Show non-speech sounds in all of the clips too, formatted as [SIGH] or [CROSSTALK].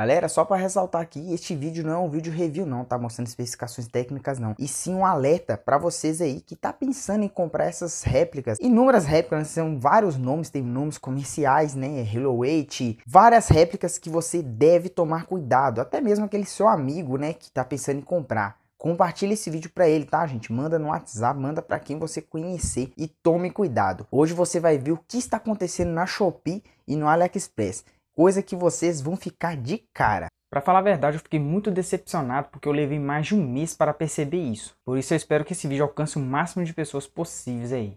Galera, só para ressaltar aqui, este vídeo não é um vídeo review não, tá mostrando especificações técnicas não, e sim um alerta para vocês aí que tá pensando em comprar essas réplicas, inúmeras réplicas, né, são vários nomes, tem nomes comerciais, né, Hello Weight, várias réplicas que você deve tomar cuidado, até mesmo aquele seu amigo, né, que tá pensando em comprar. Compartilha esse vídeo para ele, tá, gente? Manda no WhatsApp, manda para quem você conhecer e tome cuidado. Hoje você vai ver o que está acontecendo na Shopee e no AliExpress coisa que vocês vão ficar de cara. Para falar a verdade, eu fiquei muito decepcionado porque eu levei mais de um mês para perceber isso. Por isso eu espero que esse vídeo alcance o máximo de pessoas possíveis aí.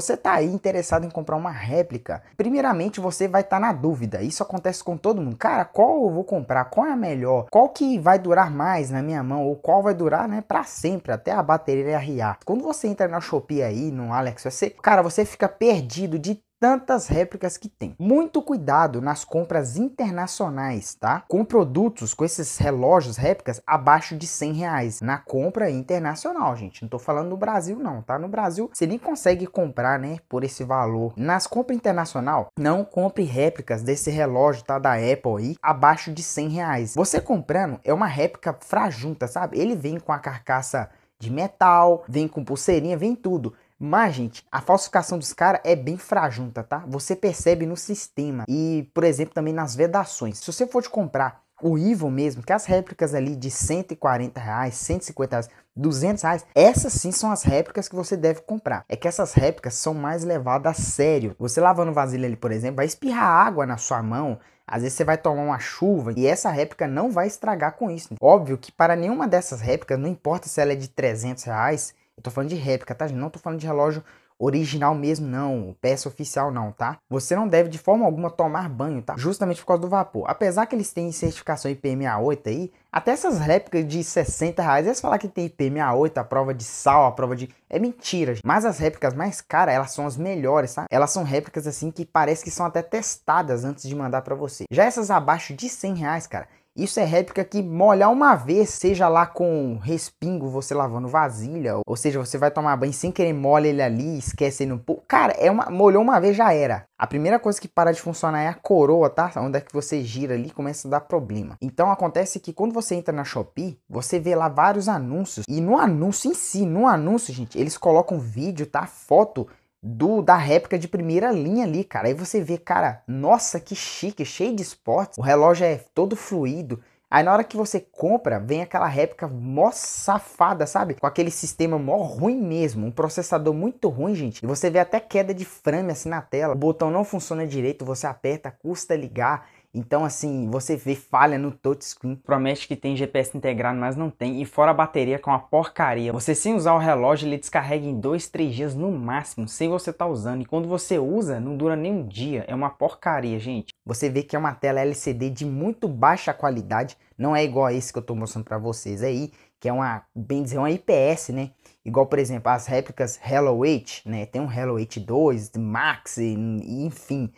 Você tá aí interessado em comprar uma réplica? Primeiramente, você vai estar tá na dúvida. Isso acontece com todo mundo. Cara, qual eu vou comprar? Qual é a melhor? Qual que vai durar mais na minha mão ou qual vai durar, né, para sempre até a bateria arriar? Quando você entra na Shopee aí, no AliExpress, cara, você fica perdido de tantas réplicas que tem. Muito cuidado nas compras internacionais, tá? Com produtos, com esses relógios réplicas abaixo de 100 reais na compra internacional, gente. Não tô falando no Brasil não, tá? No Brasil você nem consegue comprar, né, por esse valor. Nas compras internacional, não compre réplicas desse relógio, tá? Da Apple aí, abaixo de 100 reais. Você comprando é uma réplica frajunta, sabe? Ele vem com a carcaça de metal, vem com pulseirinha, vem tudo. Mas, gente, a falsificação dos caras é bem frajunta, tá? Você percebe no sistema e, por exemplo, também nas vedações. Se você for te comprar o Ivo mesmo, que as réplicas ali de 140 reais, 150 reais, 200 reais, essas sim são as réplicas que você deve comprar. É que essas réplicas são mais levadas a sério. Você lavando vasilha ali, por exemplo, vai espirrar água na sua mão, às vezes você vai tomar uma chuva e essa réplica não vai estragar com isso. Óbvio que para nenhuma dessas réplicas, não importa se ela é de 300 reais, eu tô falando de réplica, tá, gente? Não tô falando de relógio original mesmo, não. Peça oficial, não, tá? Você não deve de forma alguma tomar banho, tá? Justamente por causa do vapor. Apesar que eles têm certificação IP68 aí, até essas réplicas de 60 reais, eles falar que tem IP68, a prova de sal, a prova de. É mentira. Gente. Mas as réplicas mais caras, elas são as melhores, tá? Elas são réplicas assim que parece que são até testadas antes de mandar para você. Já essas abaixo de 100 reais, cara isso é réplica que molhar uma vez, seja lá com respingo, você lavando vasilha, ou seja, você vai tomar banho sem querer molha ele ali, esquece ele um pouco. Cara, é uma, molhou uma vez já era. A primeira coisa que para de funcionar é a coroa, tá? Onde é que você gira ali começa a dar problema. Então acontece que quando você entra na Shopee, você vê lá vários anúncios. E no anúncio em si, no anúncio, gente, eles colocam vídeo, tá? Foto do da réplica de primeira linha ali, cara. Aí você vê, cara, nossa, que chique, cheio de esportes. O relógio é todo fluido. Aí na hora que você compra, vem aquela réplica mó safada, sabe? Com aquele sistema mó ruim mesmo, um processador muito ruim, gente. E você vê até queda de frame assim na tela. O botão não funciona direito, você aperta, custa ligar. Então, assim, você vê falha no touchscreen, promete que tem GPS integrado, mas não tem, e fora a bateria com é uma porcaria. Você sem usar o relógio, ele descarrega em 2, 3 dias no máximo, sem você estar tá usando, e quando você usa, não dura nem um dia, é uma porcaria, gente. Você vê que é uma tela LCD de muito baixa qualidade, não é igual a esse que eu estou mostrando para vocês aí, que é uma, bem dizer, uma IPS, né? Igual, por exemplo, as réplicas Hello 8, né? Tem um Hello 8 2, Max, enfim...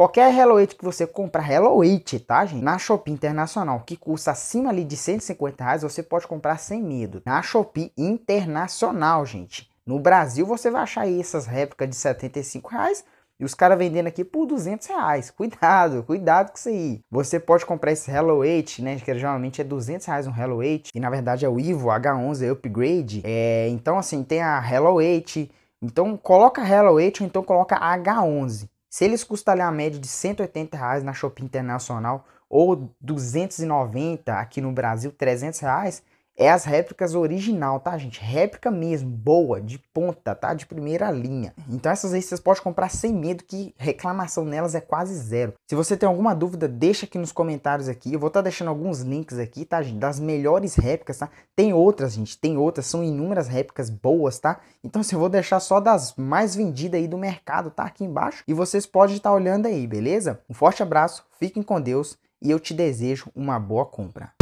Qualquer Hello 8 que você comprar Hello 8, tá, gente? Na Shopee Internacional, que custa acima ali de 150 reais, você pode comprar sem medo. Na Shopee Internacional, gente. No Brasil, você vai achar aí essas réplicas de 75 reais, e os caras vendendo aqui por 200 reais. [LAUGHS] Cuidado, cuidado com isso aí. Você pode comprar esse Hello 8, né? Que geralmente é 200 reais um Hello 8. E na verdade é o Ivo H11 Upgrade. É, então assim, tem a Hello 8. Então coloca Hello 8 ou então coloca H11. Se eles custarem a média de 180 reais na Shopee Internacional ou 290 aqui no Brasil, 300 reais, é as réplicas original, tá, gente? Réplica mesmo, boa, de ponta, tá? De primeira linha. Então essas aí vocês podem comprar sem medo que reclamação nelas é quase zero. Se você tem alguma dúvida, deixa aqui nos comentários aqui. Eu vou estar tá deixando alguns links aqui, tá, gente? Das melhores réplicas, tá? Tem outras, gente, tem outras, são inúmeras réplicas boas, tá? Então assim, eu vou deixar só das mais vendidas aí do mercado, tá? Aqui embaixo. E vocês podem estar tá olhando aí, beleza? Um forte abraço, fiquem com Deus e eu te desejo uma boa compra.